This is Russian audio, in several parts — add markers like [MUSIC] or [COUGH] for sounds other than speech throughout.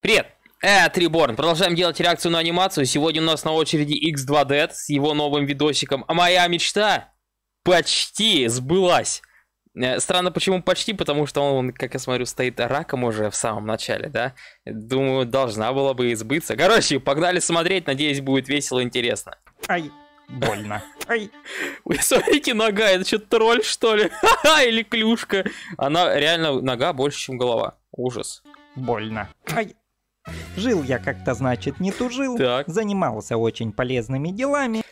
Привет! Э, Триборн, продолжаем делать реакцию на анимацию. Сегодня у нас на очереди X2D с его новым видосиком. А моя мечта почти сбылась. Э, странно, почему почти, потому что он, как я смотрю, стоит раком уже в самом начале, да? Думаю, должна была бы избыться. Короче, погнали смотреть, надеюсь, будет весело и интересно. Ай, больно. [LAUGHS] Ай. Вы смотрите, нога, это что, тролль, что ли? [LAUGHS] Или клюшка? Она реально, нога больше, чем голова. Ужас. Больно. Ай. Жил я как-то, значит, не тужил, так. занимался очень полезными делами.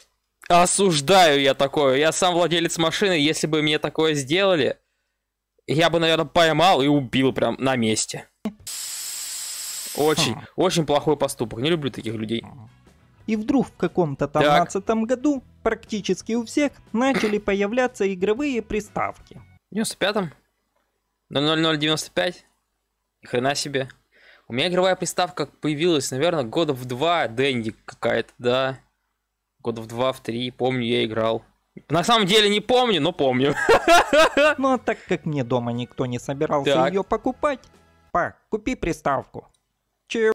Осуждаю я такое. Я сам владелец машины, если бы мне такое сделали, я бы, наверное, поймал и убил прям на месте. Очень, хм. очень плохой поступок. Не люблю таких людей. И вдруг в каком-то 13 году практически у всех начали появляться игровые приставки. В 95-м? 0095? Хрена себе. У меня игровая приставка появилась, наверное, года в два, Дэнди какая-то, да. Года в два, в три, помню, я играл. На самом деле не помню, но помню. [LAUGHS] Ну а так как мне дома никто не собирался так. ее покупать, па, купи приставку. Чего?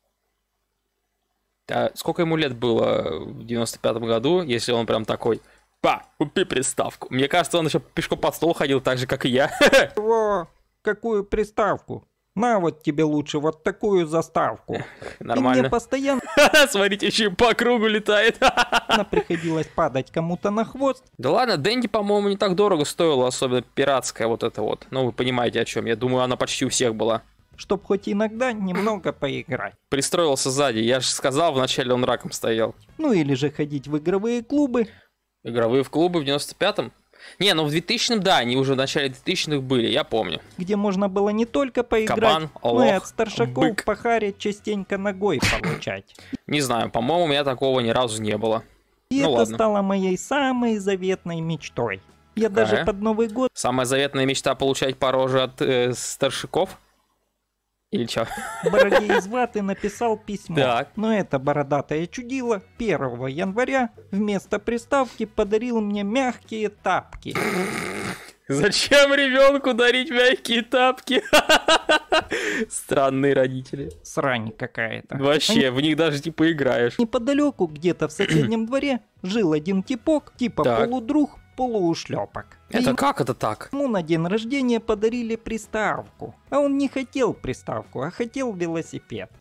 А сколько ему лет было в 95-м году, если он прям такой, па, купи приставку. Мне кажется, он еще пешком под стол ходил, так же, как и я. [LAUGHS] Во, Какую приставку? На вот тебе лучше вот такую заставку. Нормально. И мне постоянно... [LAUGHS] Смотрите, еще по кругу летает. [LAUGHS] Приходилось падать кому-то на хвост. Да ладно, Дэнди, по-моему, не так дорого стоило особенно пиратская вот эта вот. Ну, вы понимаете, о чем я. Думаю, она почти у всех была. Чтоб хоть иногда немного поиграть. Пристроился сзади, я же сказал, вначале он раком стоял. Ну или же ходить в игровые клубы. Игровые в клубы в 95-м? Не, ну в 2000-м, да, они уже в начале 2000-х были, я помню. Где можно было не только поиграть, Кабан, олох, но и от старшаков бык. похарить частенько ногой получать. Не знаю, по-моему, у меня такого ни разу не было. И ну, это ладно. стало моей самой заветной мечтой. Я Какая? даже под Новый год... Самая заветная мечта получать пороже от э, старшаков? Или что? Бороде из ваты написал письмо. Так. Но это бородатое чудило 1 января вместо приставки подарил мне мягкие тапки. Зачем ребенку дарить мягкие тапки? [LAUGHS] Странные родители. Срань какая-то. Вообще, Они... в них даже типа играешь. Неподалеку, где-то в соседнем дворе, жил один типок, типа так. полудруг, полуушлепок. Это Ему как это так? Ему на день рождения подарили приставку. А он не хотел приставку, а хотел велосипед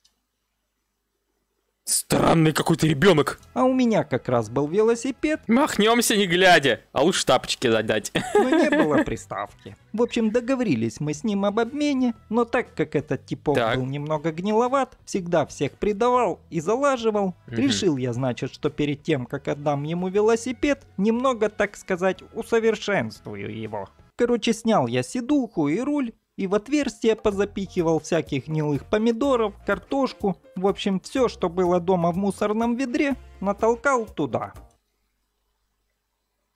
странный какой-то ребенок. А у меня как раз был велосипед. Махнемся не глядя, а лучше тапочки задать. Но не [LAUGHS] было приставки. В общем, договорились мы с ним об обмене, но так как этот типок так. был немного гниловат, всегда всех предавал и залаживал, угу. решил я, значит, что перед тем, как отдам ему велосипед, немного, так сказать, усовершенствую его. Короче, снял я сидуху и руль, и в отверстие позапихивал всяких гнилых помидоров, картошку, в общем, все, что было дома в мусорном ведре, натолкал туда.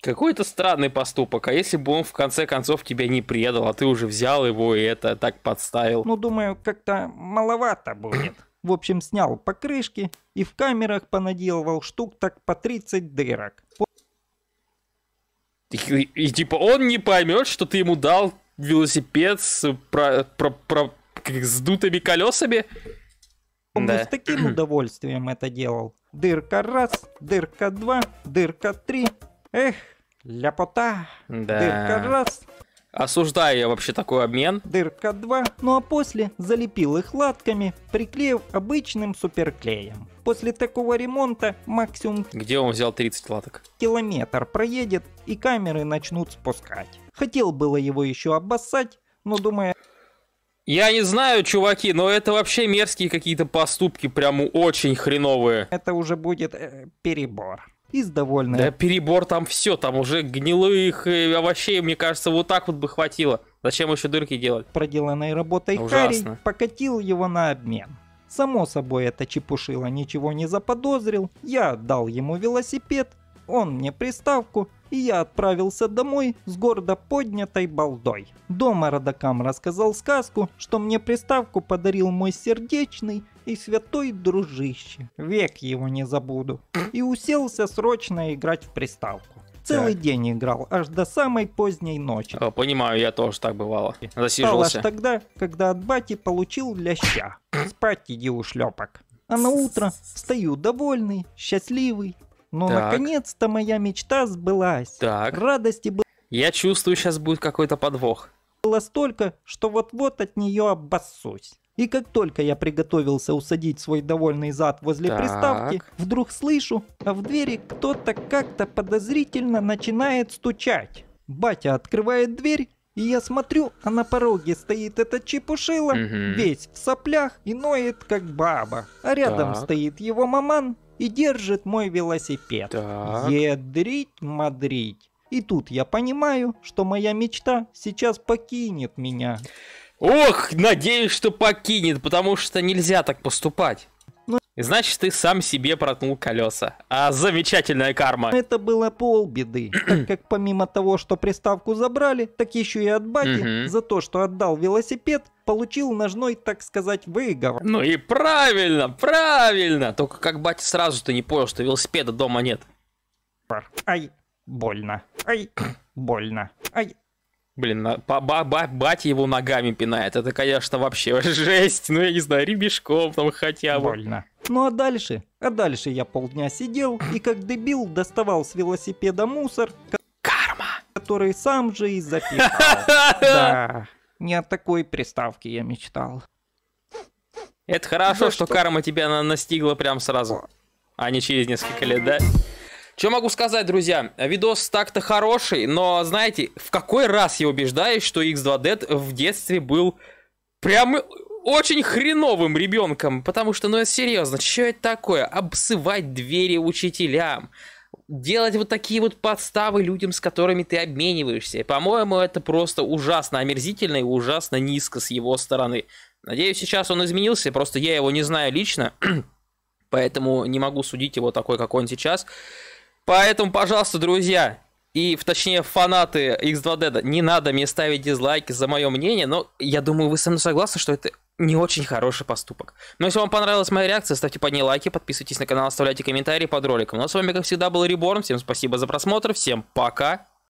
Какой-то странный поступок. А если бы он в конце концов тебя не предал, а ты уже взял его и это так подставил? Ну, думаю, как-то маловато будет. В общем, снял покрышки и в камерах понаделывал штук так по 30 дырок. И, и, и типа он не поймет, что ты ему дал велосипед с, про, про, про, с дутыми колесами? Он да. с таким [CLEARS THROAT] удовольствием это делал. Дырка раз, дырка два, дырка три. Эх, ляпота. Да. Дырка раз. Осуждаю я вообще такой обмен. Дырка 2, ну а после залепил их латками, приклеив обычным суперклеем. После такого ремонта максимум... Где он взял 30 латок? Километр проедет и камеры начнут спускать. Хотел было его еще обоссать, но думая... Я не знаю, чуваки, но это вообще мерзкие какие-то поступки, прям очень хреновые. Это уже будет э, перебор. Из довольно. Да перебор там все, там уже гнилых э, овощей, мне кажется, вот так вот бы хватило. Зачем еще дырки делать? Проделанной работой Ужасно. Харри покатил его на обмен. Само собой, это чепушило ничего не заподозрил. Я дал ему велосипед, он мне приставку, и я отправился домой с гордо поднятой балдой. Дома родакам рассказал сказку, что мне приставку подарил мой сердечный и святой дружище. Век его не забуду. И уселся срочно играть в приставку. Целый так. день играл, аж до самой поздней ночи. О, понимаю, я тоже так бывало. Засиживался. Стал аж тогда, когда от бати получил ляща. Спать иди у шлепок. А на утро встаю довольный, счастливый, но ну, наконец-то моя мечта сбылась. Так. Радости было... Я чувствую, сейчас будет какой-то подвох. Было столько, что вот-вот от нее обоссусь. И как только я приготовился усадить свой довольный зад возле так. приставки, вдруг слышу, а в двери кто-то как-то подозрительно начинает стучать. Батя открывает дверь, и я смотрю, а на пороге стоит этот чепушила, угу. весь в соплях и ноет как баба. А рядом так. стоит его маман и держит мой велосипед. Так. Ядрить, мадрить. И тут я понимаю, что моя мечта сейчас покинет меня. Ох, надеюсь, что покинет, потому что нельзя так поступать. Значит, ты сам себе проткнул колеса. А замечательная карма. Это было полбеды, [CLEARS THROAT] так как помимо того, что приставку забрали, так еще и от бати за то, что отдал велосипед, получил ножной, так сказать, выговор. Ну и правильно, правильно. Только как батя сразу-то не понял, что велосипеда дома нет. Ай, больно. Ай, [CLEARS THROAT] больно. Ай, Блин, ба ба бать его ногами пинает. Это, конечно, вообще [LAUGHS] жесть. Ну, я не знаю, ремешком там хотя бы. Больно. Ну а дальше? А дальше я полдня сидел и как дебил доставал с велосипеда мусор, Карма! который сам же и запихал. [LAUGHS] Да, не о такой приставке я мечтал. Это хорошо, да что, что карма тебя настигла прям сразу, а не через несколько лет, да? Что могу сказать, друзья? Видос так-то хороший, но знаете, в какой раз я убеждаюсь, что X2D в детстве был прям очень хреновым ребенком, потому что, ну это серьезно, что это такое? Обсывать двери учителям, делать вот такие вот подставы людям, с которыми ты обмениваешься. По-моему, это просто ужасно омерзительно и ужасно низко с его стороны. Надеюсь, сейчас он изменился, просто я его не знаю лично, [CLEARS THROAT] поэтому не могу судить его такой, какой он сейчас. Поэтому, пожалуйста, друзья, и, точнее, фанаты X2D, не надо мне ставить дизлайки за мое мнение, но я думаю, вы со мной согласны, что это не очень хороший поступок. Но если вам понравилась моя реакция, ставьте под ней лайки, подписывайтесь на канал, оставляйте комментарии под роликом. Ну а с вами, как всегда, был Реборн. Всем спасибо за просмотр, всем пока